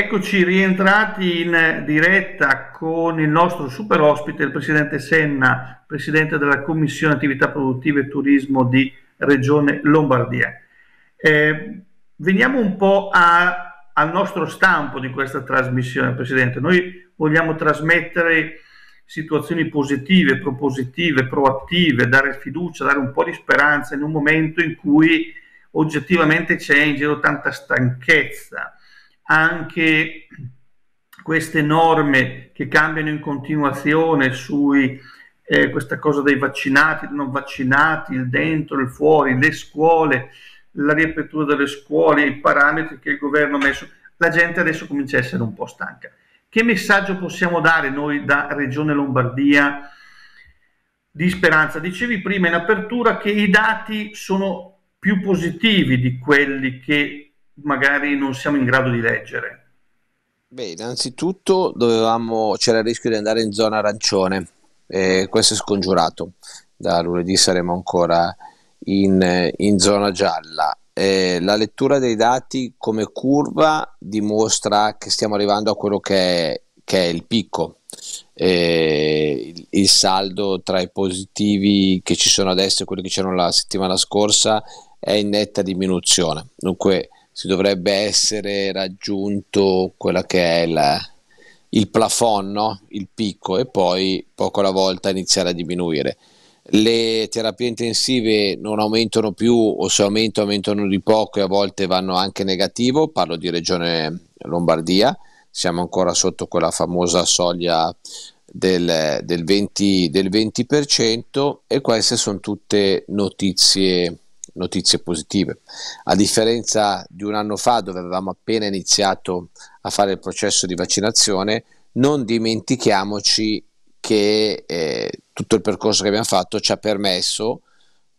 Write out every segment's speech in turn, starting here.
Eccoci rientrati in diretta con il nostro super ospite, il presidente Senna, presidente della Commissione Attività Produttive e Turismo di Regione Lombardia. Eh, veniamo un po' a, al nostro stampo di questa trasmissione, presidente. Noi vogliamo trasmettere situazioni positive, propositive, proattive, dare fiducia, dare un po' di speranza in un momento in cui oggettivamente c'è in giro tanta stanchezza anche queste norme che cambiano in continuazione sui eh, questa cosa dei vaccinati, non vaccinati, il dentro, il fuori, le scuole, la riapertura delle scuole, i parametri che il governo ha messo, la gente adesso comincia a essere un po' stanca. Che messaggio possiamo dare noi da Regione Lombardia di speranza? Dicevi prima in apertura che i dati sono più positivi di quelli che magari non siamo in grado di leggere? Beh, innanzitutto dovevamo, c'era il rischio di andare in zona arancione, eh, questo è scongiurato, da lunedì saremo ancora in, in zona gialla. Eh, la lettura dei dati come curva dimostra che stiamo arrivando a quello che è, che è il picco. Eh, il, saldo tra i positivi che ci sono adesso e quelli che c'erano la settimana scorsa è in netta diminuzione. Dunque, si dovrebbe essere raggiunto quella che è la, il plafond, no? il picco, e poi poco alla volta iniziare a diminuire. Le terapie intensive non aumentano più o se aumentano aumentano di poco e a volte vanno anche negativo, parlo di regione Lombardia, siamo ancora sotto quella famosa soglia del, del, 20, del 20% e queste sono tutte notizie notizie positive. A differenza di un anno fa dove avevamo appena iniziato a fare il processo di vaccinazione, non dimentichiamoci che eh, tutto il percorso che abbiamo fatto ci ha permesso,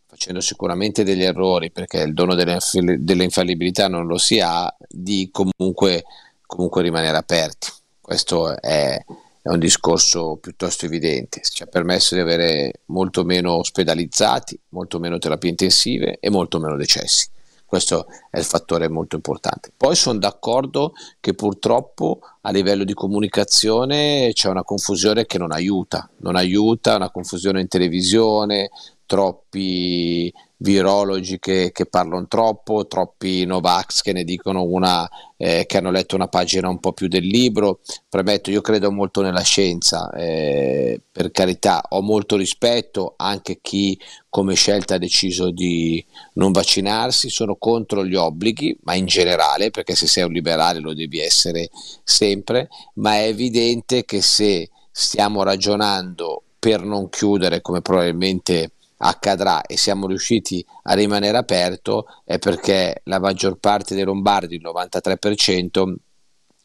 facendo sicuramente degli errori, perché il dono dell'infallibilità non lo si ha, di comunque, comunque rimanere aperti. Questo è, è un discorso piuttosto evidente, ci cioè, ha permesso di avere molto meno ospedalizzati, molto meno terapie intensive e molto meno decessi. Questo è il fattore molto importante. Poi sono d'accordo che purtroppo a livello di comunicazione c'è una confusione che non aiuta, non aiuta una confusione in televisione, troppi virologi che, che parlano troppo, troppi Novax che ne dicono una, eh, che hanno letto una pagina un po' più del libro. Premetto, io credo molto nella scienza, eh, per carità, ho molto rispetto anche chi come scelta ha deciso di non vaccinarsi, sono contro gli obblighi, ma in generale, perché se sei un liberale lo devi essere sempre, ma è evidente che se stiamo ragionando per non chiudere come probabilmente accadrà e siamo riusciti a rimanere aperto è perché la maggior parte dei lombardi, il 93%,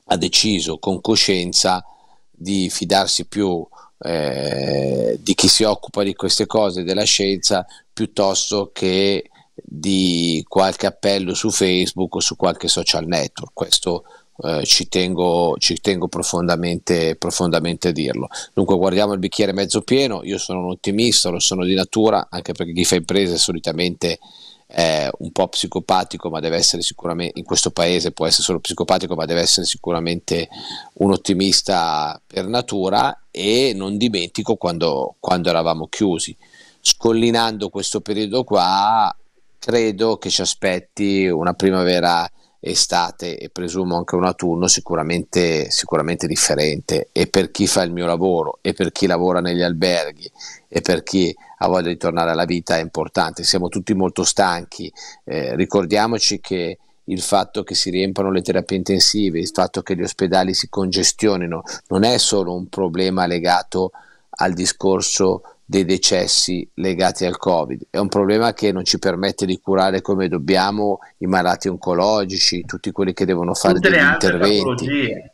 ha deciso con coscienza di fidarsi più eh, di chi si occupa di queste cose, della scienza, piuttosto che di qualche appello su Facebook o su qualche social network. Questo eh, ci, tengo, ci tengo profondamente, profondamente, a dirlo. Dunque guardiamo il bicchiere mezzo pieno, io sono un ottimista, lo sono di natura, anche perché chi fa imprese solitamente è un po' psicopatico, ma deve essere sicuramente, in questo paese può essere solo psicopatico, ma deve essere sicuramente un ottimista per natura e non dimentico quando, quando eravamo chiusi. Scollinando questo periodo qua, credo che ci aspetti una primavera estate e presumo anche un autunno sicuramente, sicuramente differente e per chi fa il mio lavoro e per chi lavora negli alberghi e per chi ha voglia di tornare alla vita è importante, siamo tutti molto stanchi, eh, ricordiamoci che il fatto che si riempano le terapie intensive, il fatto che gli ospedali si congestionino, non è solo un problema legato al discorso dei decessi legati al Covid. È un problema che non ci permette di curare come dobbiamo i malati oncologici, tutti quelli che devono fare Tutte degli interventi.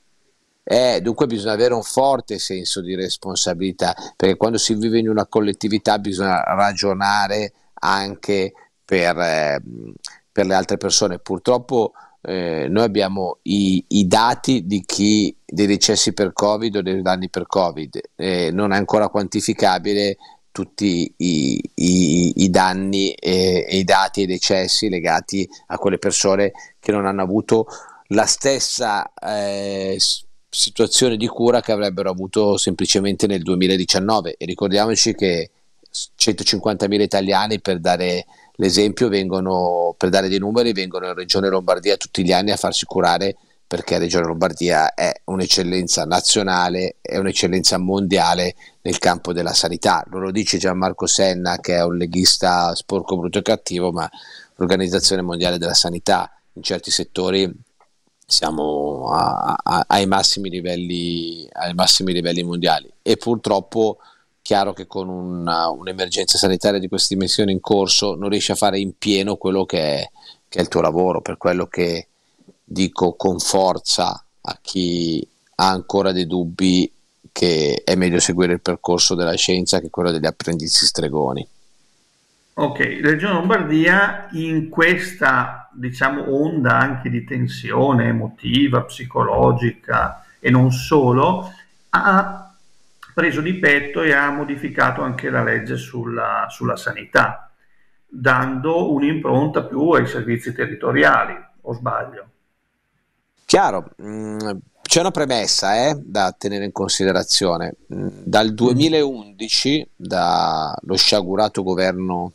Eh, dunque bisogna avere un forte senso di responsabilità, perché quando si vive in una collettività bisogna ragionare anche per, eh, per le altre persone. Purtroppo eh, noi abbiamo i, i dati chi, dei decessi per Covid o dei danni per Covid, eh, non è ancora quantificabile tutti i, i, i danni e, e, i dati e i decessi legati a quelle persone che non hanno avuto la stessa eh, situazione di cura che avrebbero avuto semplicemente nel 2019 e ricordiamoci che 150.000 italiani per dare l'esempio vengono, per dare dei numeri, vengono in Regione Lombardia tutti gli anni a farsi curare perché la Regione Lombardia è un'eccellenza nazionale, è un'eccellenza mondiale nel campo della sanità. Non lo dice Gianmarco Senna che è un leghista sporco, brutto e cattivo, ma l'Organizzazione Mondiale della Sanità in certi settori siamo a, a, ai, massimi livelli, ai massimi livelli mondiali e purtroppo Chiaro che con una, uh, un'emergenza sanitaria di queste dimensioni in corso non riesci a fare in pieno quello che è, che è il tuo lavoro, per quello che dico con forza a chi ha ancora dei dubbi che è meglio seguire il percorso della scienza che quello degli apprendisti stregoni. Ok, Regione Lombardia in questa diciamo onda anche di tensione emotiva, psicologica e non solo, ha preso di petto e ha modificato anche la legge sulla, sulla sanità, dando un'impronta più ai servizi territoriali, o sbaglio? Chiaro, mm, c'è una premessa eh, da tenere in considerazione. Mm, dal 2011, dallo sciagurato governo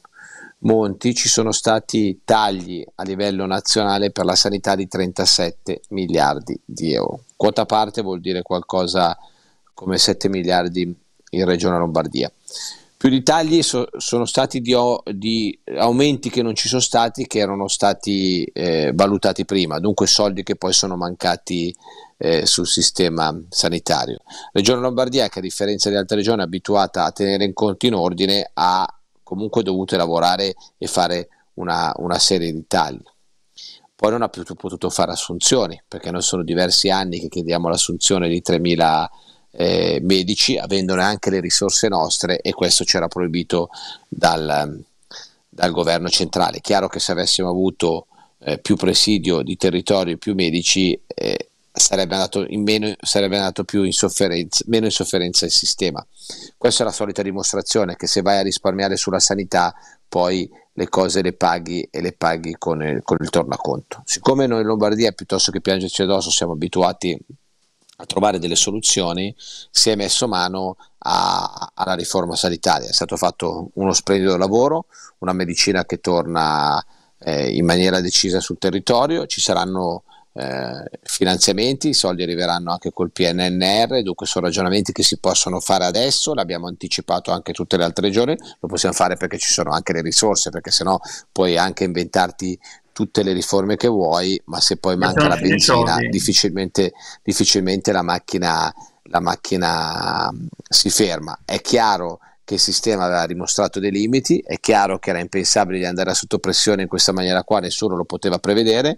Monti, ci sono stati tagli a livello nazionale per la sanità di 37 miliardi di euro. Quota parte vuol dire qualcosa di come 7 miliardi in Regione Lombardia. Più di tagli so, sono stati di, di, aumenti che non ci sono stati, che erano stati eh, valutati prima, dunque soldi che poi sono mancati eh, sul sistema sanitario. Regione Lombardia, che a differenza di altre regioni è abituata a tenere in conto in ordine, ha comunque dovuto lavorare e fare una, una serie di tagli poi non ha più potuto fare assunzioni, perché noi sono diversi anni che chiediamo l'assunzione di 3.000 eh, medici, avendone anche le risorse nostre e questo c'era proibito dal, dal governo centrale. Chiaro che se avessimo avuto eh, più presidio di territorio, e più medici, eh, sarebbe, andato in meno, sarebbe andato più in sofferenza, meno in sofferenza il sistema. Questa è la solita dimostrazione che se vai a risparmiare sulla sanità, poi le cose le paghi e le paghi con il, con il tornaconto. Siccome noi in Lombardia, piuttosto che piangerci addosso, siamo abituati a trovare delle soluzioni si è messo mano a, alla riforma sanitaria. È stato fatto uno splendido lavoro, una medicina che torna eh, in maniera decisa sul territorio, ci saranno eh, finanziamenti, i soldi arriveranno anche col PNNR, dunque sono ragionamenti che si possono fare adesso, l'abbiamo anticipato anche tutte le altre giorni, lo possiamo fare perché ci sono anche le risorse, perché sennò puoi anche inventarti tutte le riforme che vuoi, ma se poi manca la benzina, difficilmente, difficilmente la, macchina, la macchina mm, si ferma. È chiaro che il sistema aveva dimostrato dei limiti, è chiaro che era impensabile di andare sotto pressione in questa maniera qua, nessuno lo poteva prevedere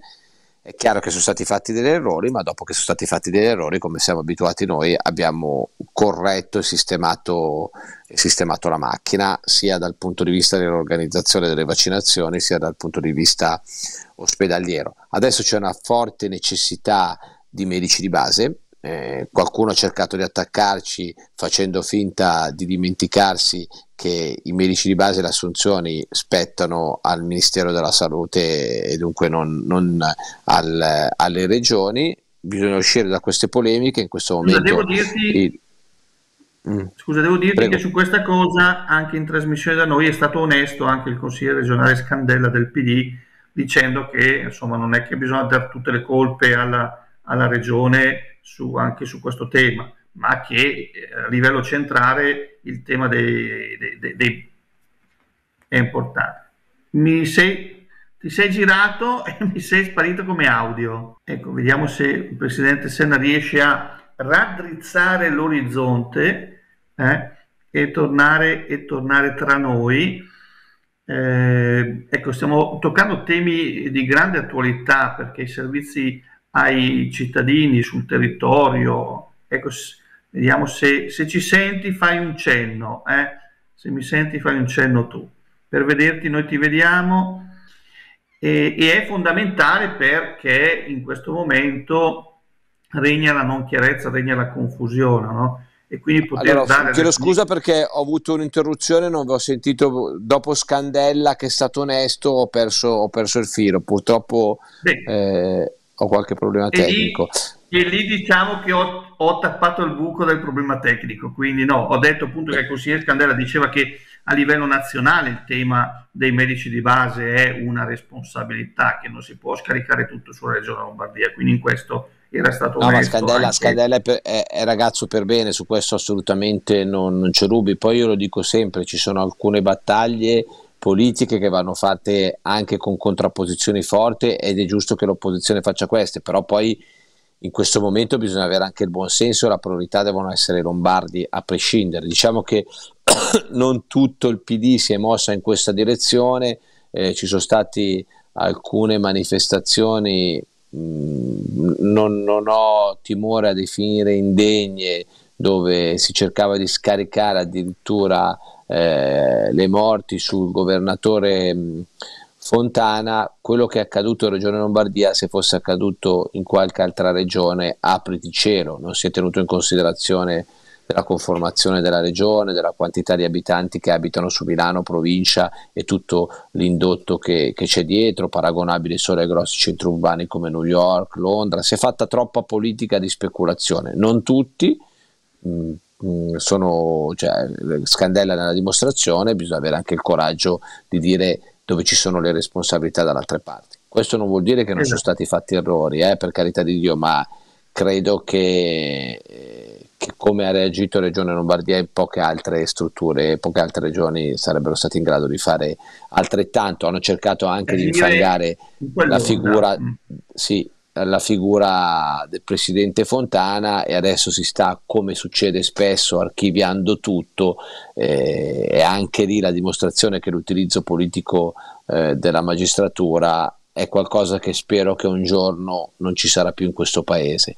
è chiaro che sono stati fatti degli errori, ma dopo che sono stati fatti degli errori, come siamo abituati noi, abbiamo corretto e sistemato, e sistemato la macchina, sia dal punto di vista dell'organizzazione delle vaccinazioni, sia dal punto di vista ospedaliero. Adesso c'è una forte necessità di medici di base eh, qualcuno ha cercato di attaccarci facendo finta di dimenticarsi che i medici di base e le assunzioni spettano al Ministero della Salute e dunque non, non al, alle regioni. Bisogna uscire da queste polemiche in questo momento. Scusa, devo dirti, il... mm. scusa, devo dirti che su questa cosa anche in trasmissione da noi è stato onesto anche il consigliere regionale Scandella del PD dicendo che insomma non è che bisogna dare tutte le colpe alla, alla regione su, anche su questo tema, ma che eh, a livello centrale il tema dei, dei, dei è importante. Mi sei, ti sei girato e mi sei sparito come audio. Ecco, vediamo se il presidente Senna riesce a raddrizzare l'orizzonte eh, e, tornare, e tornare tra noi. Eh, ecco, stiamo toccando temi di grande attualità perché i servizi ai cittadini sul territorio. Ecco, vediamo se, se ci senti fai un cenno, eh? se mi senti fai un cenno tu. Per vederti noi ti vediamo e, e è fondamentale perché in questo momento regna la non chiarezza, regna la confusione. No? e quindi poter allora, dare... Chiedo scusa perché ho avuto un'interruzione, non vi ho sentito dopo Scandella che è stato onesto, ho perso, ho perso il filo, purtroppo... Eh, ho qualche problema e tecnico. Lì, e lì diciamo che ho, ho, tappato il buco del problema tecnico, quindi no, ho detto appunto che il consigliere Scandella diceva che a livello nazionale il tema dei medici di base è una responsabilità che non si può scaricare tutto sulla regione Lombardia, quindi in questo era stato... No, ma Scandella, Scandella è, per, è, è, ragazzo per bene, su questo assolutamente non, non c'è rubi, poi io lo dico sempre, ci sono alcune battaglie politiche che vanno fatte anche con contrapposizioni forti ed è giusto che l'opposizione faccia queste, però poi in questo momento bisogna avere anche il buon senso e la priorità devono essere i lombardi a prescindere. Diciamo che non tutto il PD si è mossa in questa direzione, eh, ci sono state alcune manifestazioni, mh, mm, non, non ho timore a definire indegne, dove si cercava di scaricare addirittura eh, le morti sul governatore mm, Fontana, quello che è accaduto in Regione Lombardia, se fosse accaduto in qualche altra regione, apriti cielo, non si è tenuto in considerazione della conformazione della regione, della quantità di abitanti che abitano su Milano, provincia e tutto l'indotto che, che c'è dietro, paragonabile solo ai grossi centri urbani come New York, Londra. Si è fatta troppa politica di speculazione, non tutti, mh, mm, Mm, sono, cioè, scandella nella dimostrazione, bisogna avere anche il coraggio di dire dove ci sono le responsabilità dall'altra parte. Questo non vuol dire che non sono esatto. stati fatti errori, eh, per carità di Dio, ma credo che, eh, che, come ha reagito Regione Lombardia in poche altre strutture, poche altre regioni sarebbero state in grado di fare altrettanto. Hanno cercato anche di eh, infangare la figura. Mm. Sì, la figura del presidente Fontana e adesso si sta, come succede spesso, archiviando tutto eh, e anche lì la dimostrazione che l'utilizzo politico eh, della magistratura è qualcosa che spero che un giorno non ci sarà più in questo paese.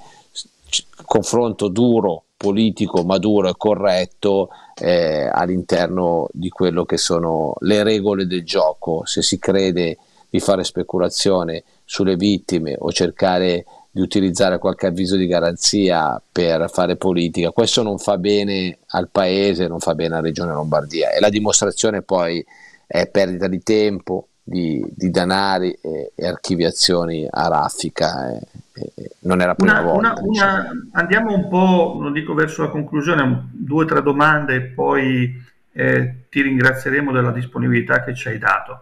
Confronto duro, politico, maduro e corretto eh, all'interno di quello che sono le regole del gioco. Se si crede di fare speculazione sulle vittime o cercare di utilizzare qualche avviso di garanzia per fare politica, questo non fa bene al paese, non fa bene alla regione Lombardia e la dimostrazione poi è perdita di tempo, di, di danari e, e, archiviazioni a raffica. Eh, e, e non è la prima una, volta. Una, una, andiamo un po', non dico verso la conclusione, due o tre domande e poi eh, ti ringrazieremo della disponibilità che ci hai dato.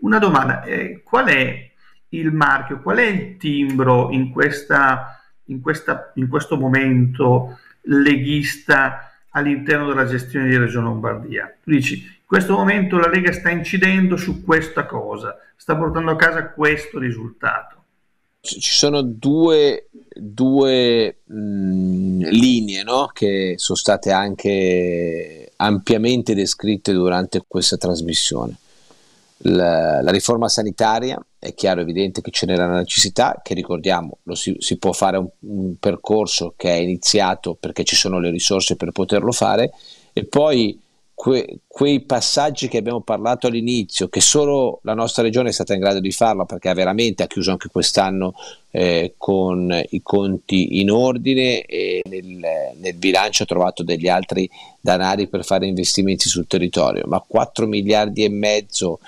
Una domanda, eh, qual è il marchio, qual è il timbro in, questa, in, questa, in questo momento leghista all'interno della gestione di Regione Lombardia? Tu dici, in questo momento la Lega sta incidendo su questa cosa, sta portando a casa questo risultato. Ci sono due, due mh, linee no? che sono state anche ampiamente descritte durante questa trasmissione la, la, riforma sanitaria, è chiaro evidente che ce n'era la necessità, che ricordiamo si, si, può fare un, un, percorso che è iniziato perché ci sono le risorse per poterlo fare e poi que, quei passaggi che abbiamo parlato all'inizio, che solo la nostra regione è stata in grado di farlo perché ha veramente ha chiuso anche quest'anno eh, con i conti in ordine e nel, nel bilancio ha trovato degli altri danari per fare investimenti sul territorio, ma 4 miliardi e mezzo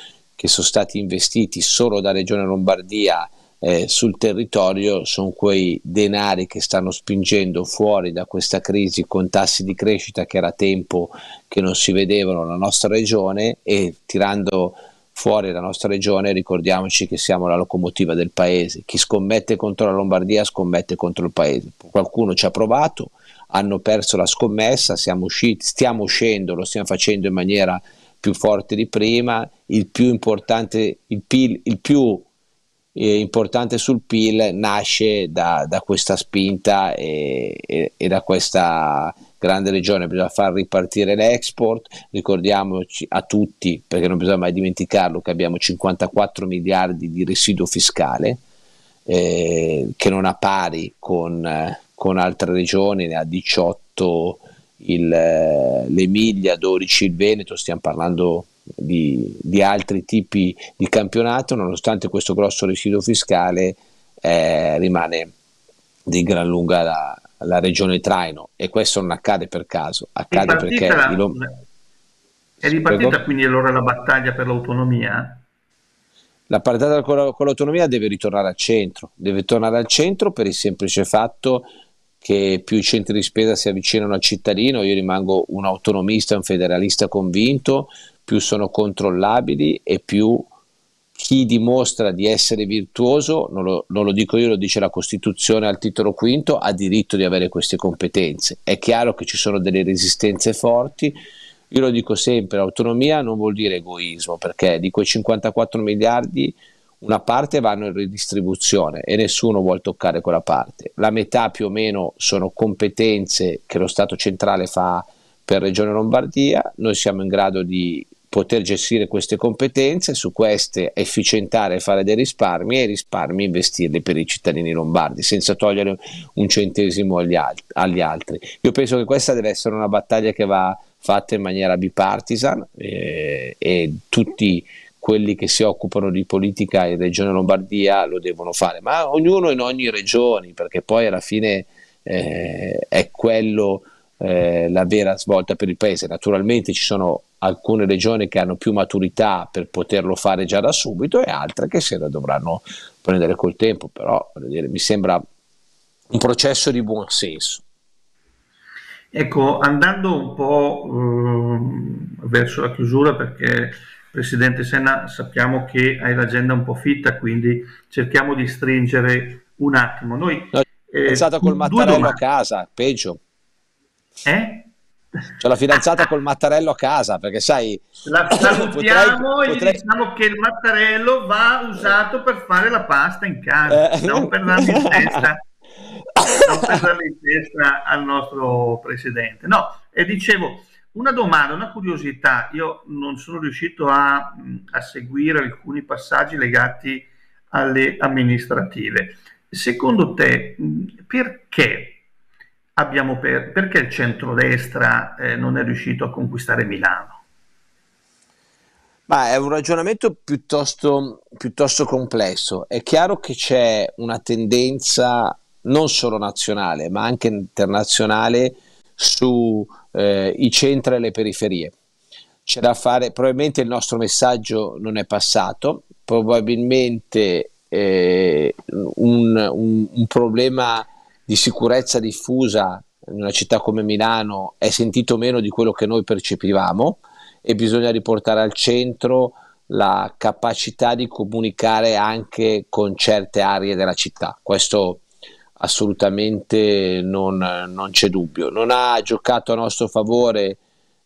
che sono stati investiti solo da Regione Lombardia eh, sul territorio sono quei denari che stanno spingendo fuori da questa crisi con tassi di crescita che era tempo che non si vedevano nella nostra regione e tirando fuori la nostra regione ricordiamoci che siamo la locomotiva del paese, chi scommette contro la Lombardia scommette contro il paese, qualcuno ci ha provato, hanno perso la scommessa, siamo usciti, stiamo uscendo, lo stiamo facendo in maniera più forte di prima, il più importante, il PIL, il più eh, importante sul PIL nasce da, da questa spinta e, e, e, da questa grande regione. Bisogna far ripartire l'export, ricordiamoci a tutti, perché non bisogna mai dimenticarlo, che abbiamo 54 miliardi di residuo fiscale eh, che non ha pari con, eh, con altre regioni, ne ha 18 il, eh, l'Emilia 12, il Veneto, stiamo parlando di, di, altri tipi di campionato, nonostante questo grosso residuo fiscale eh, rimane di gran lunga la, la, regione traino e questo non accade per caso, accade perché... La, è ripartita Prego? quindi allora la battaglia per l'autonomia? La partita con l'autonomia deve ritornare al centro, deve tornare al centro per il semplice fatto che più i centri di spesa si avvicinano al cittadino, io rimango un autonomista, un federalista convinto, più sono controllabili e più chi dimostra di essere virtuoso, non lo, non lo dico io, lo dice la Costituzione al titolo quinto, ha diritto di avere queste competenze. È chiaro che ci sono delle resistenze forti, io lo dico sempre, autonomia non vuol dire egoismo, perché di quei 54 miliardi una parte vanno in ridistribuzione e nessuno vuole toccare quella parte. La metà più o meno sono competenze che lo Stato centrale fa per Regione Lombardia, noi siamo in grado di poter gestire queste competenze, su queste efficientare e fare dei risparmi e i risparmi investirli per i cittadini lombardi senza togliere un centesimo agli, alt- agli altri. Io penso che questa deve essere una battaglia che va fatta in maniera bipartisan eh, e tutti quelli che si occupano di politica in Regione Lombardia lo devono fare, ma ognuno in ogni regione, perché poi alla fine eh, è quello eh, la vera svolta per il Paese. Naturalmente ci sono alcune regioni che hanno più maturità per poterlo fare già da subito e altre che se la dovranno prendere col tempo, però dire, mi sembra un processo di buon senso. Ecco, andando un po' eh, verso la chiusura perché Presidente Senna, sappiamo che hai l'agenda un po' fitta, quindi cerchiamo di stringere un attimo. Noi, no, eh, è stata col Mattarello a casa, peggio. Eh? C'è la fidanzata col Mattarello a casa, perché sai... La salutiamo potrei, e potrei... diciamo che il Mattarello va usato per fare la pasta in casa, eh. non per dargli in testa. non per dargli in testa al nostro Presidente. No, e dicevo una domanda, una curiosità, io non sono riuscito a, a seguire alcuni passaggi legati alle amministrative. Secondo te perché abbiamo per, perché il centrodestra eh, non è riuscito a conquistare Milano? Ma è un ragionamento piuttosto, piuttosto, complesso. È chiaro che c'è una tendenza non solo nazionale, ma anche internazionale su eh, i centri e le periferie. C'è da fare, probabilmente il nostro messaggio non è passato, probabilmente eh, un, un, un problema di sicurezza diffusa in una città come Milano è sentito meno di quello che noi percepivamo e bisogna riportare al centro la capacità di comunicare anche con certe aree della città. Questo assolutamente non, non c'è dubbio. Non ha giocato a nostro favore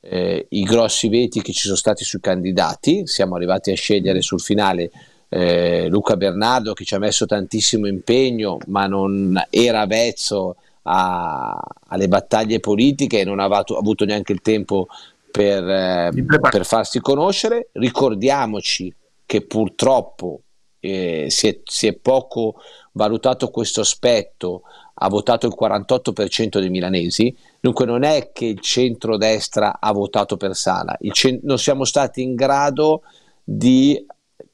eh, i grossi veti che ci sono stati sui candidati, siamo arrivati a scegliere sul finale eh, Luca Bernardo che ci ha messo tantissimo impegno ma non era avvezzo a, alle battaglie politiche e non ha avuto, avuto neanche il tempo per, eh, per farsi conoscere. Ricordiamoci che purtroppo eh, si, è, si, è, poco valutato questo aspetto, ha votato il 48% dei milanesi, dunque non è che il centrodestra ha votato per Sala, cent- non siamo stati in grado di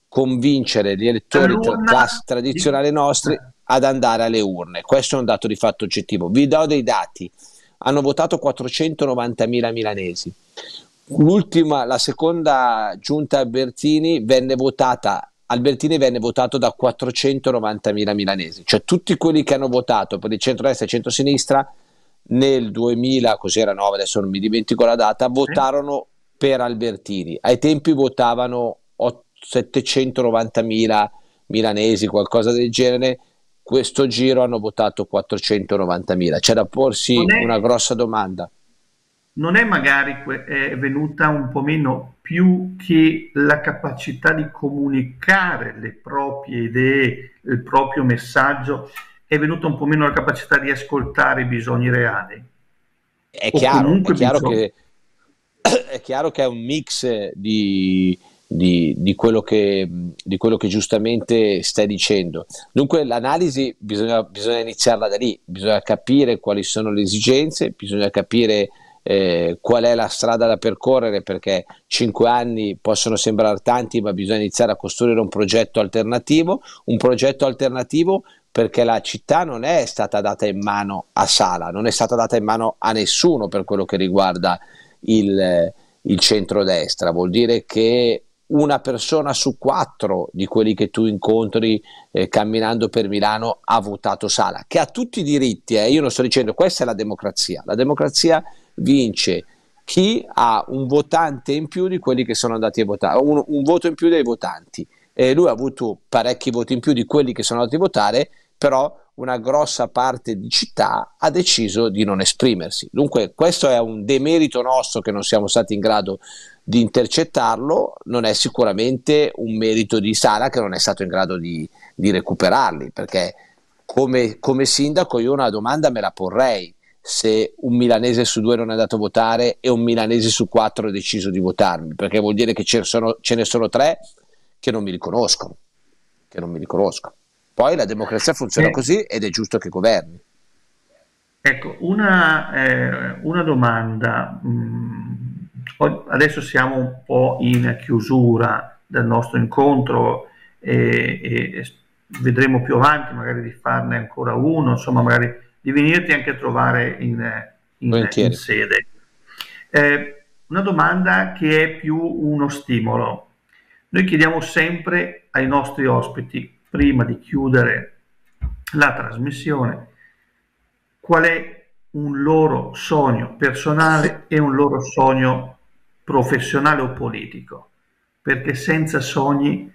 convincere gli elettori tra- class- tradizionali nostri ad andare alle urne, questo è un dato di fatto oggettivo. Vi do dei dati, hanno votato 490.000 milanesi. L'ultima, la seconda giunta Bertini venne votata Albertini venne votato da 490.000 milanesi, cioè tutti quelli che hanno votato per il centro-est e il centro-sinistra nel 2000, così era 9, adesso non mi dimentico la data, votarono per Albertini. Ai tempi votavano 790.000 milanesi, qualcosa del genere. Questo giro hanno votato 490.000. C'è da porsi è, una grossa domanda. Non è magari è venuta un po' meno più che la capacità di comunicare le proprie idee, il proprio messaggio, è venuta un po' meno la capacità di ascoltare i bisogni reali. È chiaro, è chiaro, che, è chiaro che è un mix di, di, di, quello che, di, quello che, giustamente stai dicendo. Dunque l'analisi bisogna, bisogna, iniziarla da lì, bisogna capire quali sono le esigenze, bisogna capire eh, qual è la strada da percorrere perché 5 anni possono sembrare tanti ma bisogna iniziare a costruire un progetto alternativo, un progetto alternativo perché la città non è stata data in mano a Sala, non è stata data in mano a nessuno per quello che riguarda il, il centrodestra, vuol dire che una persona su quattro di quelli che tu incontri eh, camminando per Milano ha votato Sala, che ha tutti i diritti, eh. io non sto dicendo questa è la democrazia, la democrazia è vince chi ha un votante in più di quelli che sono andati a votare, un, un voto in più dei votanti. E lui ha avuto parecchi voti in più di quelli che sono andati a votare, però una grossa parte di città ha deciso di non esprimersi. Dunque questo è un demerito nostro che non siamo stati in grado di intercettarlo, non è sicuramente un merito di Sala che non è stato in grado di, di recuperarli, perché come, come sindaco io una domanda me la porrei, se un milanese su due non è andato a votare e un milanese su quattro ha deciso di votarmi, perché vuol dire che ce, sono, ce ne sono tre che non mi riconoscono, che non mi riconoscono. Poi la democrazia funziona eh. così ed è giusto che governi. Ecco, una, eh, una domanda. Mm, adesso siamo un po' in chiusura del nostro incontro e, e vedremo più avanti magari di farne ancora uno, insomma magari di venirti anche a trovare in, in, in sede. Eh, una domanda che è più uno stimolo. Noi chiediamo sempre ai nostri ospiti, prima di chiudere la trasmissione, qual è un loro sogno personale e un loro sogno professionale o politico, perché senza sogni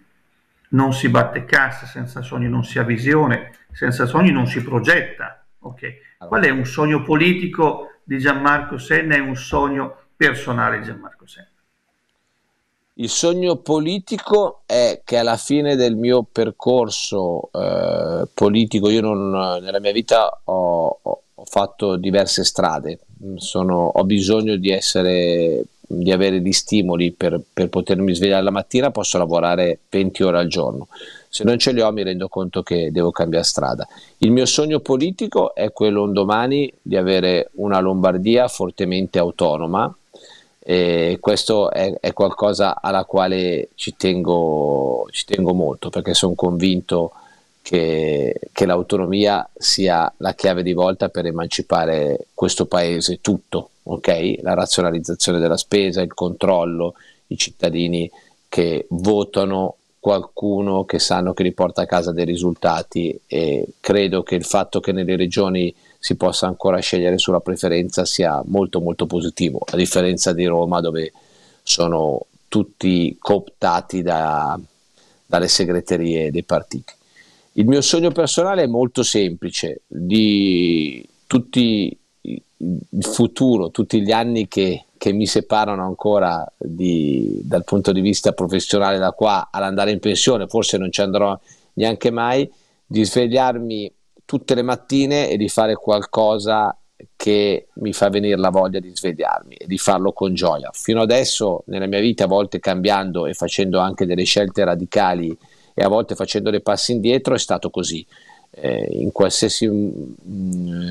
non si batte cassa, senza sogni non si ha visione, senza sogni non si progetta. Okay. Allora. Qual è un sogno politico di Gianmarco Senna e un sogno personale di Gianmarco Senna? Il sogno politico è che alla fine del mio percorso eh, politico, io non, nella mia vita ho, ho fatto diverse strade, mm, Sono, ho bisogno di, essere, di avere gli stimoli per, per potermi svegliare la mattina, posso lavorare 20 ore al giorno se non ce li ho mi rendo conto che devo cambiare strada. Il mio sogno politico è quello un domani di avere una Lombardia fortemente autonoma e questo è, è qualcosa alla quale ci tengo, ci tengo molto perché sono convinto che, che l'autonomia sia la chiave di volta per emancipare questo paese tutto, okay? la razionalizzazione della spesa, il controllo, i cittadini che votano qualcuno che sanno che li porta a casa dei risultati e credo che il fatto che nelle regioni si possa ancora scegliere sulla preferenza sia molto molto positivo, a differenza di Roma dove sono tutti cooptati da, dalle segreterie dei partiti. Il mio sogno personale è molto semplice, di tutti il futuro, tutti gli anni che che mi separano ancora di, dal punto di vista professionale da qua all'andare in pensione, forse non ci andrò neanche mai, di svegliarmi tutte le mattine e di fare qualcosa che mi fa venire la voglia di svegliarmi e di farlo con gioia. Fino adesso nella mia vita, a volte cambiando e facendo anche delle scelte radicali e a volte facendo dei passi indietro, è stato così. Eh, in qualsiasi mh, mm,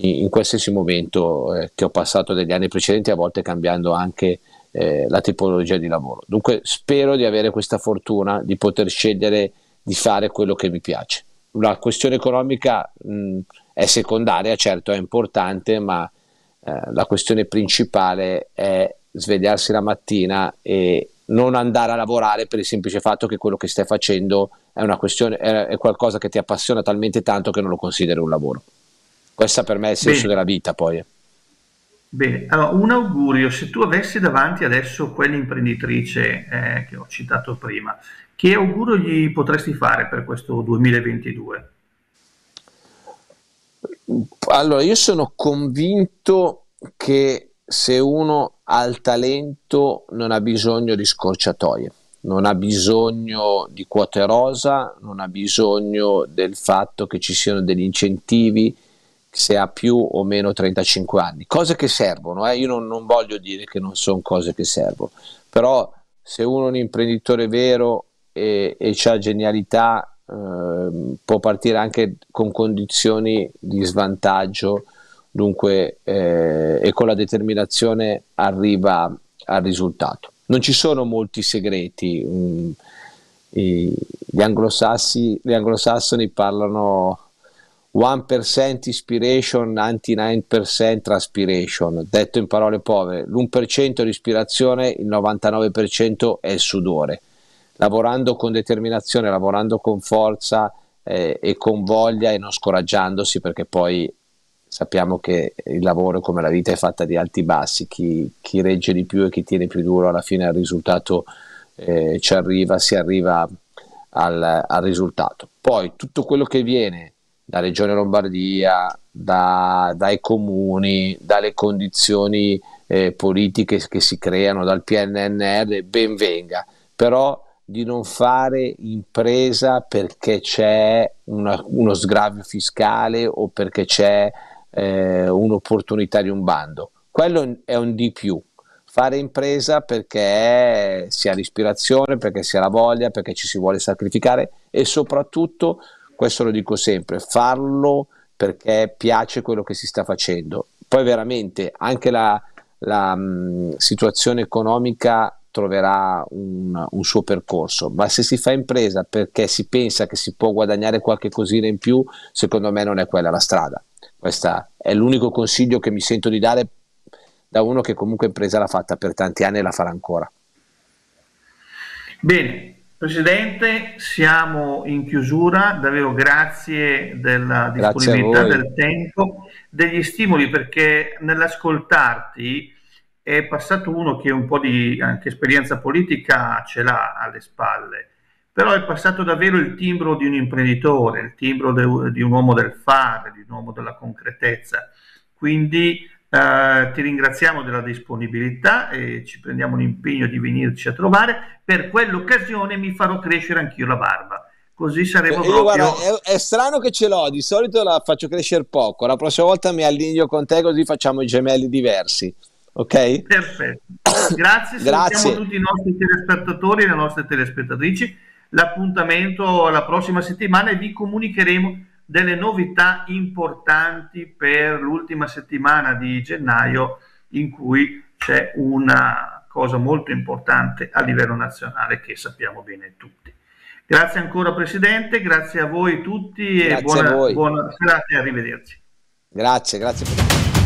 in, qualsiasi momento eh, che ho passato degli anni precedenti, a volte cambiando anche eh, la tipologia di lavoro. Dunque spero di avere questa fortuna di poter scegliere di fare quello che mi piace. La questione economica mh, è secondaria, certo è importante, ma eh, la questione principale è svegliarsi la mattina e non andare a lavorare per il semplice fatto che quello che stai facendo è, è, è qualcosa che ti appassiona talmente tanto che non lo consideri un lavoro. Questo per me è il senso Bene. della vita poi. Bene, allora un augurio, se tu avessi davanti adesso quell'imprenditrice eh, che ho citato prima, che augurio gli potresti fare per questo 2022? Allora, io sono convinto che se uno ha il talento non ha bisogno di scorciatoie, non ha bisogno di quote rosa, non ha bisogno del fatto che ci siano degli incentivi, se ha più o meno 35 anni, cose che servono, eh? io non, non, voglio dire che non sono cose che servono, però se uno è un imprenditore vero e, e ha genialità eh, può partire anche con condizioni di svantaggio, dunque eh, e con la determinazione arriva al risultato. Non ci sono molti segreti, mh, mm, i, gli, anglosassi, gli anglosassoni parlano 1% inspiration, 99% transpiration. Detto in parole povere, l'1% è l'ispirazione, il 99% è il sudore. Lavorando con determinazione, lavorando con forza eh, e con voglia e non scoraggiandosi perché poi sappiamo che il lavoro come la vita è fatta di alti e bassi, chi, chi, regge di più e chi tiene più duro alla fine al risultato eh, ci arriva, si arriva al, al risultato. Poi tutto quello che viene da Regione Lombardia, da, dai comuni, dalle condizioni eh, politiche che si creano, dal PNNR, ben venga, però di non fare impresa perché c'è una, uno sgravio fiscale o perché c'è eh, un'opportunità di un bando. Quello è un di più. Fare impresa perché si ha l'ispirazione, perché si ha la voglia, perché ci si vuole sacrificare e soprattutto questo lo dico sempre, farlo perché piace quello che si sta facendo. Poi veramente anche la, la mh, mm, situazione economica troverà un, un, suo percorso, ma se si fa impresa perché si pensa che si può guadagnare qualche cosina in più, secondo me non è quella la strada. Questo è l'unico consiglio che mi sento di dare da uno che comunque impresa l'ha fatta per tanti anni e la farà ancora. Bene, Presidente, siamo in chiusura, davvero grazie della grazie disponibilità del tempo, degli stimoli perché nell'ascoltarti è passato uno che un po' di esperienza politica ce l'ha alle spalle, però è passato davvero il timbro di un imprenditore, il timbro de, di un uomo del fare, di un uomo della concretezza. Quindi eh, ti ringraziamo della disponibilità e ci prendiamo l'impegno di venirci a trovare. Per quell'occasione mi farò crescere anch'io la barba. Così saremo eh, proprio... Guarda, è, è, strano che ce l'ho, di solito la faccio crescere poco. La prossima volta mi allineo con te così facciamo i gemelli diversi. Ok? Perfetto. Grazie, Grazie. a tutti i nostri telespettatori e le nostre telespettatrici. L'appuntamento la prossima settimana e vi comunicheremo delle novità importanti per l'ultima settimana di gennaio in cui c'è una cosa molto importante a livello nazionale che sappiamo bene tutti. Grazie ancora Presidente, grazie a voi tutti grazie e buona, buona serata e arrivederci. Grazie, grazie.